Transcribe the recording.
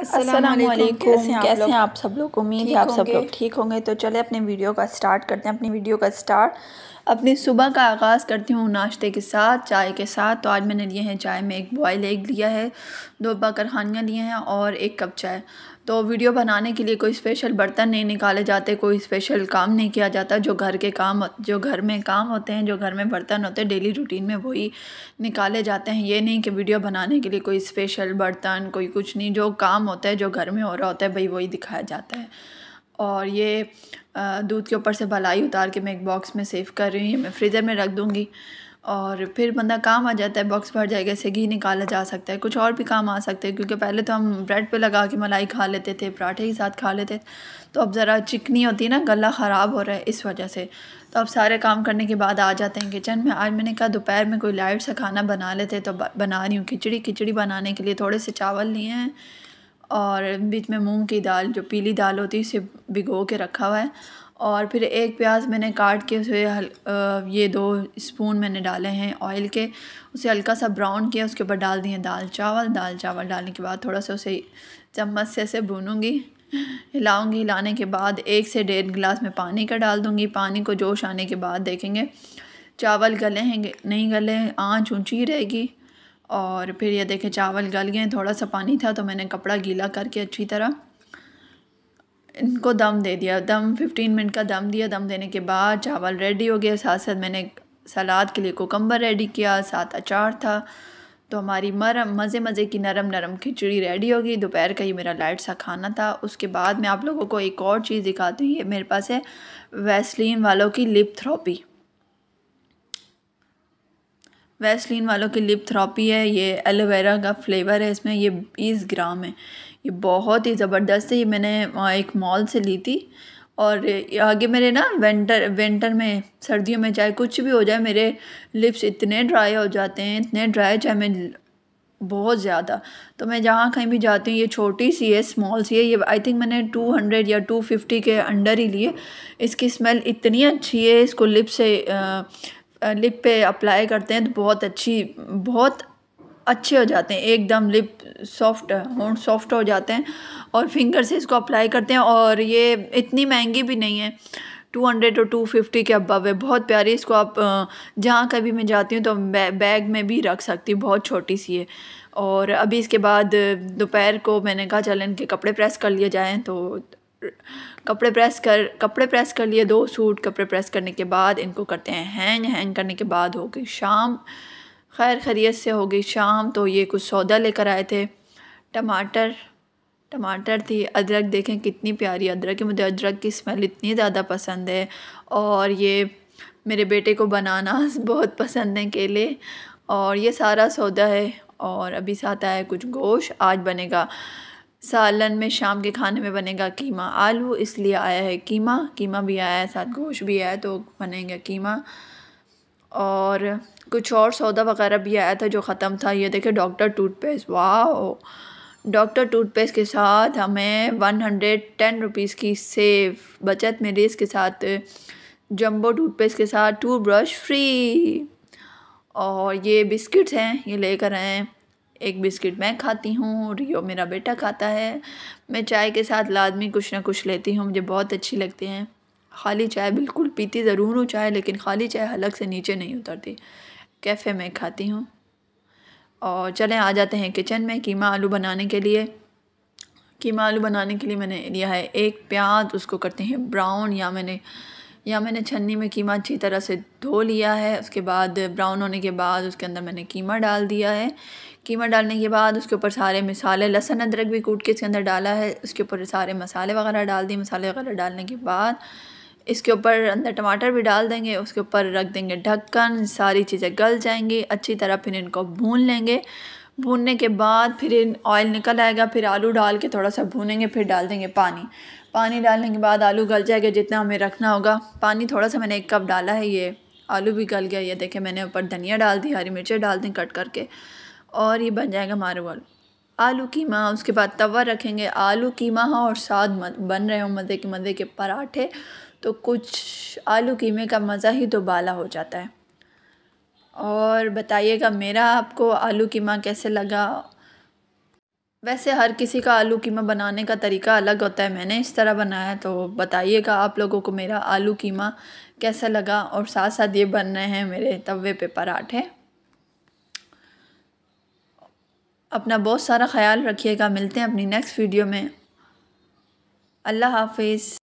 असलम कैसे हैं आप सब लोग उम्मीद है आप सब लोग ठीक होंगे तो चले अपने वीडियो का स्टार्ट करते हैं अपनी वीडियो का स्टार्ट अपनी सुबह का आगाज़ करती हूँ नाश्ते के साथ चाय के साथ तो आज मैंने लिए हैं चाय में एक बॉयल एग लिया है दो बकरखानियाँ लिए हैं और एक कप चाय तो वीडियो बनाने के लिए कोई स्पेशल बर्तन नहीं निकाले जाते कोई स्पेशल काम नहीं किया जाता जो घर के काम जो घर में काम होते हैं जो घर में बर्तन होते हैं डेली रूटीन में वही निकाले जाते हैं ये नहीं कि वीडियो बनाने के लिए कोई स्पेशल बर्तन कोई कुछ नहीं जो काम होता है जो घर में हो रहा होता है भाई वही दिखाया जाता है और ये दूध के ऊपर से भलाई उतार के मैं एक बॉक्स में सेव कर रही हूँ मैं फ्रीज़र में रख दूँगी और फिर बंदा काम आ जाता है बॉक्स भर जाएगा इसे घी निकाला जा सकता है कुछ और भी काम आ सकते हैं क्योंकि पहले तो हम ब्रेड पे लगा के मलाई खा लेते थे पराठे के साथ खा लेते तो अब ज़रा चिकनी होती है ना गला ख़राब हो रहा है इस वजह से तो अब सारे काम करने के बाद आ जाते हैं किचन में आज मैंने कहा दोपहर में कोई लाइट सा खाना बना लेते तो बना रही हूँ खिचड़ी खिचड़ी बनाने के लिए थोड़े से चावल लिए हैं और बीच में मूंग की दाल जो पीली दाल होती है उसे भिगो के रखा हुआ है और फिर एक प्याज मैंने काट के उसे हल ये दो स्पून मैंने डाले हैं ऑयल के उसे हल्का सा ब्राउन किया उसके ऊपर डाल दिए दाल चावल दाल चावल डालने के बाद थोड़ा सा उसे चम्मच से ऐसे भूनूंगी हिलाऊँगी हिलाने के बाद एक से डेढ़ गिलास में पानी का डाल दूँगी पानी को जोश आने के बाद देखेंगे चावल गले हैं नहीं गले आँच ऊँची रहेगी और फिर ये देखें चावल गल गए थोड़ा सा पानी था तो मैंने कपड़ा गीला करके अच्छी तरह इनको दम दे दिया दम फिफ्टीन मिनट का दम दिया दम देने के बाद चावल रेडी हो गया साथ साथ मैंने सलाद के लिए कोकम्बर रेडी किया साथ अचार था तो हमारी मरम मज़े मज़े की नरम नरम खिचड़ी रेडी हो गई दोपहर का ही मेरा लाइट सा खाना था उसके बाद मैं आप लोगों को एक और चीज़ दिखाती हूँ ये मेरे पास है वैसलिन वालों की लिप थ्रोपी वैसलीन वालों की लिप थ्रॉपी है ये एलोवेरा का फ्लेवर है इसमें ये बीस ग्राम है ये बहुत ही ज़बरदस्त है ये मैंने एक मॉल से ली थी और आगे मेरे ना विंटर विंटर में सर्दियों में चाहे कुछ भी हो जाए मेरे लिप्स इतने ड्राई हो जाते हैं इतने ड्राई चाहे मैं बहुत ज़्यादा तो मैं जहाँ कहीं भी जाती हूँ ये छोटी सी है स्मॉल सी है ये आई थिंक मैंने 200 या 250 के अंडर ही लिए इसकी स्मेल इतनी अच्छी है इसको लिप से आ, लिप पे अप्लाई करते हैं तो बहुत अच्छी बहुत अच्छे हो जाते हैं एकदम लिप सॉफ्ट होंड सॉफ्ट हो जाते हैं और फिंगर से इसको अप्लाई करते हैं और ये इतनी महंगी भी नहीं है टू हंड्रेड और टू फिफ्टी के अबव है बहुत प्यारी इसको आप जहाँ कभी मैं जाती हूँ तो बैग में भी रख सकती हूँ बहुत छोटी सी है और अभी इसके बाद दोपहर को मैंने कहा चल इनके कपड़े प्रेस कर लिए जाएँ तो कपड़े प्रेस कर कपड़े प्रेस कर लिए दो सूट कपड़े प्रेस करने के बाद इनको करते हैं हैंग हैंग करने के बाद हो गई शाम खैर खरीत से हो गई शाम तो ये कुछ सौदा लेकर आए थे टमाटर टमाटर थी अदरक देखें कितनी प्यारी अदरक है मुझे अदरक की स्मेल इतनी ज़्यादा पसंद है और ये मेरे बेटे को बनाना बहुत पसंद है केले और ये सारा सौदा है और अभी साथ आया कुछ गोश्त आज बनेगा सालन में शाम के खाने में बनेगा कीमा आलू इसलिए आया है कीमा कीमा भी आया है साथ गोश्त भी आया तो बनेगा कीमा और कुछ और सौदा वगैरह भी आया था जो ख़त्म था ये देखे डॉक्टर टूथपेस्ट वाह डॉक्टर टूथपेस्ट के साथ हमें वन हंड्रेड टेन रुपीज़ की सेव बचत मेरी इसके साथ जम्बो टूथपेस्ट के साथ टूथ ब्रश फ्री और ये बिस्किट्स हैं ये लेकर आए हैं एक बिस्किट मैं खाती हूँ रियो मेरा बेटा खाता है मैं चाय के साथ लादमी कुछ ना कुछ लेती हूँ मुझे बहुत अच्छी लगती हैं खाली चाय बिल्कुल पीती ज़रूर हूँ चाय लेकिन खाली चाय हलक से नीचे नहीं उतरती कैफ़े में खाती हूँ और चलें आ जाते हैं किचन में कीमा आलू बनाने के लिए कीमा आलू बनाने के लिए मैंने लिया है एक प्याज उसको करते हैं ब्राउन या मैंने या मैंने छन्नी में कीमा अच्छी तरह से धो लिया है उसके बाद ब्राउन होने के बाद उसके अंदर मैंने कीमा डाल दिया है कीमा डालने के बाद उसके ऊपर सारे मिसाले लहसुन अदरक भी कूट के इसके अंदर डाला है उसके ऊपर सारे मसाले वगैरह डाल दिए मसाले वगैरह डालने के बाद इसके ऊपर अंदर टमाटर भी डाल देंगे उसके ऊपर रख देंगे ढक्कन सारी चीज़ें गल जाएंगी अच्छी तरह फिर इनको भून लेंगे भूनने के बाद फिर ऑयल निकल आएगा फिर आलू डाल के थोड़ा सा भूनेंगे फिर डाल देंगे पानी पानी डालने के बाद आलू गल जाएगा जितना हमें रखना होगा पानी थोड़ा सा मैंने एक कप डाला है ये आलू भी गल गया ये देखें मैंने ऊपर धनिया डाल दी हरी मिर्चें डाल दी कट करके और ये बन जाएगा हमारे आलू आलू कीमा उसके बाद तवा रखेंगे आलू कीमा हो हाँ, और साथ बन रहे हो मज़े के मज़े के पराठे तो कुछ आलू कीमे का मज़ा ही दोबाला तो हो जाता है और बताइएगा मेरा आपको आलू कीमा कैसे लगा वैसे हर किसी का आलू कीमा बनाने का तरीका अलग होता है मैंने इस तरह बनाया तो बताइएगा आप लोगों को मेरा आलू कीमा कैसा लगा और साथ साथ ये बन रहे हैं मेरे तवे पे पराठे अपना बहुत सारा ख्याल रखिएगा मिलते हैं अपनी नेक्स्ट वीडियो में अल्लाह हाफिज़